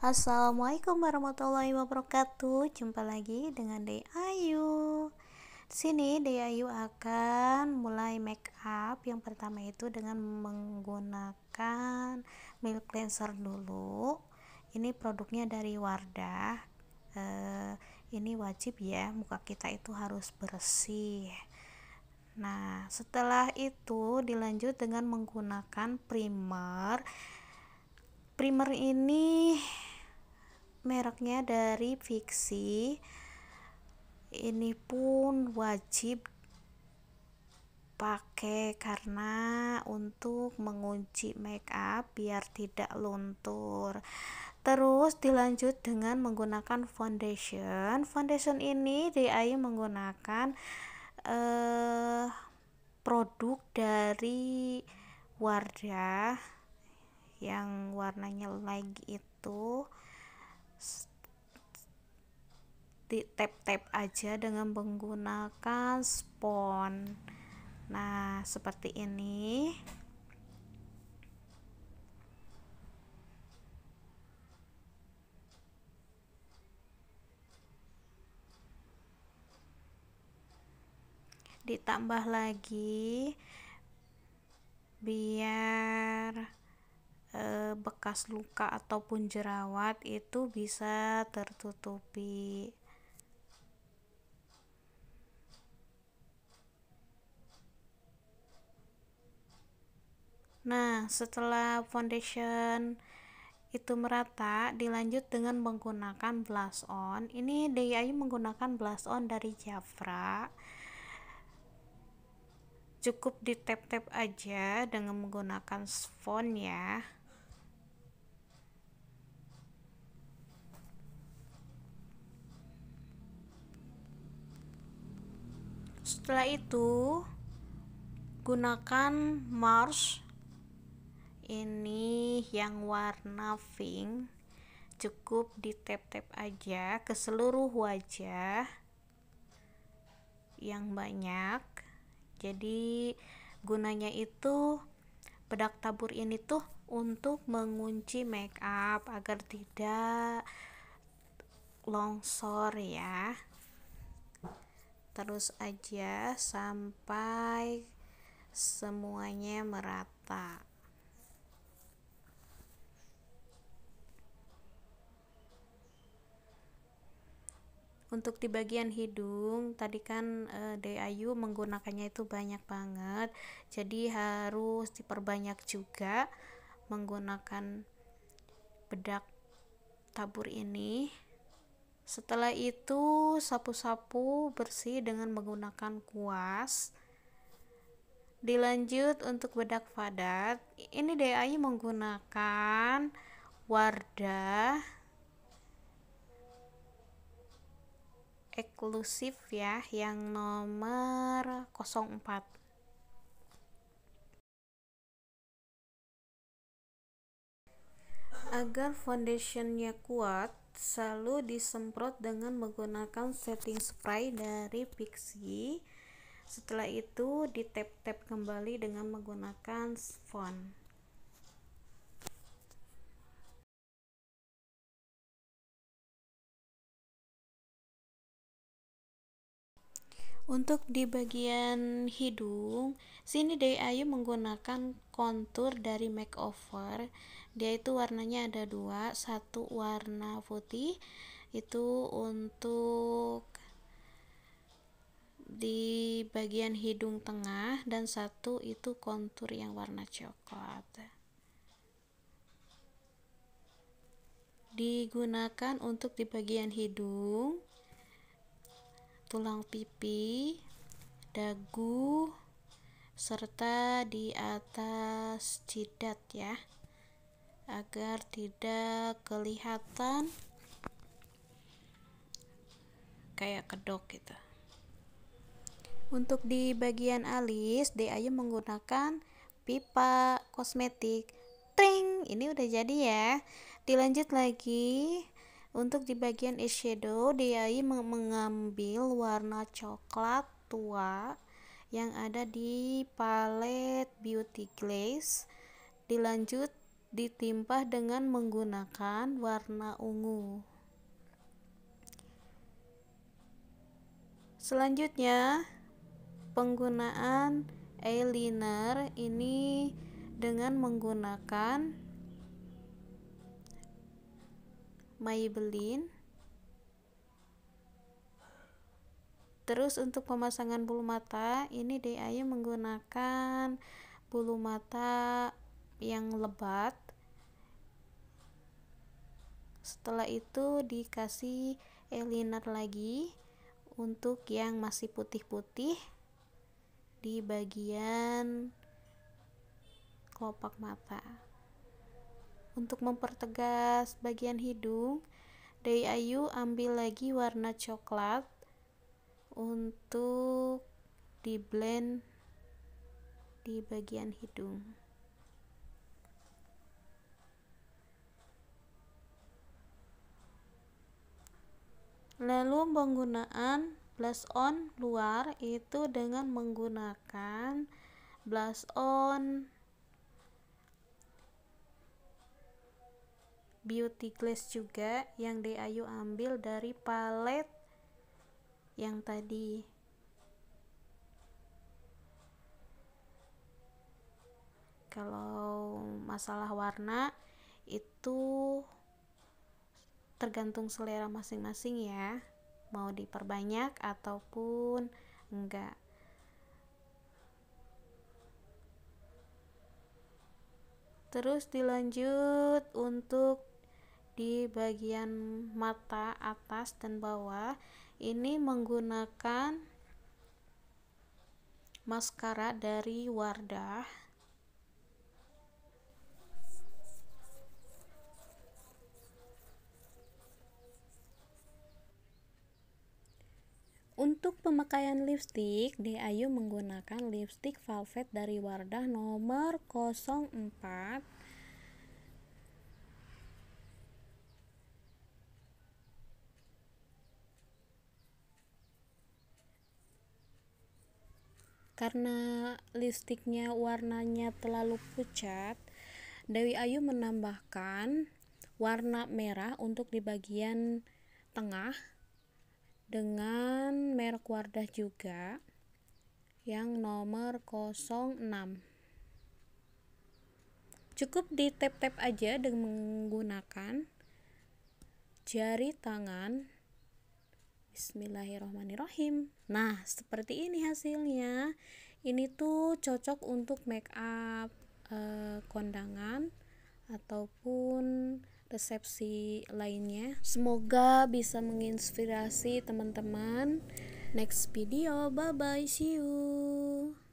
Assalamualaikum warahmatullahi wabarakatuh. Jumpa lagi dengan Dei Ayu. sini Dei Ayu akan mulai make up yang pertama itu dengan menggunakan milk cleanser dulu. Ini produknya dari Wardah. E, ini wajib ya, muka kita itu harus bersih. Nah, setelah itu dilanjut dengan menggunakan primer. Primer ini mereknya dari Fiksi ini pun wajib pakai karena untuk mengunci make up biar tidak luntur terus dilanjut dengan menggunakan foundation foundation ini DIY menggunakan eh, produk dari Wardah yang warnanya light itu di tap tap aja dengan menggunakan spons nah seperti ini ditambah lagi biar e, bekas luka ataupun jerawat itu bisa tertutupi Nah, setelah foundation itu merata, dilanjut dengan menggunakan blush on. Ini DIY menggunakan blush on dari Jafra. Cukup di tap-tap aja dengan menggunakan spons ya. Setelah itu, gunakan mars ini yang warna pink cukup di tap-tap aja ke seluruh wajah yang banyak jadi gunanya itu bedak tabur ini tuh untuk mengunci make up agar tidak longsor ya terus aja sampai semuanya merata untuk di bagian hidung tadi kan e, eh, Ayu menggunakannya itu banyak banget jadi harus diperbanyak juga menggunakan bedak tabur ini setelah itu sapu-sapu bersih dengan menggunakan kuas dilanjut untuk bedak padat ini DAI menggunakan wardah eksklusif ya yang nomor 04 Agar foundationnya kuat, selalu disemprot dengan menggunakan setting spray dari Pixie. Setelah itu, ditap-tap kembali dengan menggunakan spons. Untuk di bagian hidung, sini Daya Ayu menggunakan kontur dari makeover. Dia itu warnanya ada dua, satu warna putih itu untuk di bagian hidung tengah dan satu itu kontur yang warna coklat. Digunakan untuk di bagian hidung tulang pipi, dagu, serta di atas jidat ya agar tidak kelihatan kayak kedok gitu untuk di bagian alis D Ayu menggunakan pipa kosmetik tring ini udah jadi ya dilanjut lagi untuk di bagian eyeshadow, DIY mengambil warna coklat tua yang ada di palet Beauty Glaze. Dilanjut ditimpa dengan menggunakan warna ungu. Selanjutnya, penggunaan eyeliner ini dengan menggunakan Maybelline terus untuk pemasangan bulu mata ini DIY menggunakan bulu mata yang lebat setelah itu dikasih eyeliner lagi untuk yang masih putih-putih di bagian kelopak mata. Untuk mempertegas bagian hidung, dari Ayu ambil lagi warna coklat untuk di blend di bagian hidung. Lalu penggunaan blush on luar itu dengan menggunakan blush on beauty glass juga yang De Ayu ambil dari palet yang tadi kalau masalah warna itu tergantung selera masing-masing ya mau diperbanyak ataupun enggak terus dilanjut untuk di bagian mata atas dan bawah ini menggunakan maskara dari Wardah Untuk pemakaian lipstick, De Ayu menggunakan lipstick Velvet dari Wardah nomor 04 Karena lipstiknya warnanya terlalu pucat, Dewi Ayu menambahkan warna merah untuk di bagian tengah dengan merek Wardah juga yang nomor 06 cukup di tap-tap aja dengan menggunakan jari tangan Bismillahirrohmanirrohim Nah seperti ini hasilnya Ini tuh cocok untuk make up eh, kondangan Ataupun resepsi lainnya Semoga bisa menginspirasi teman-teman Next video bye bye see you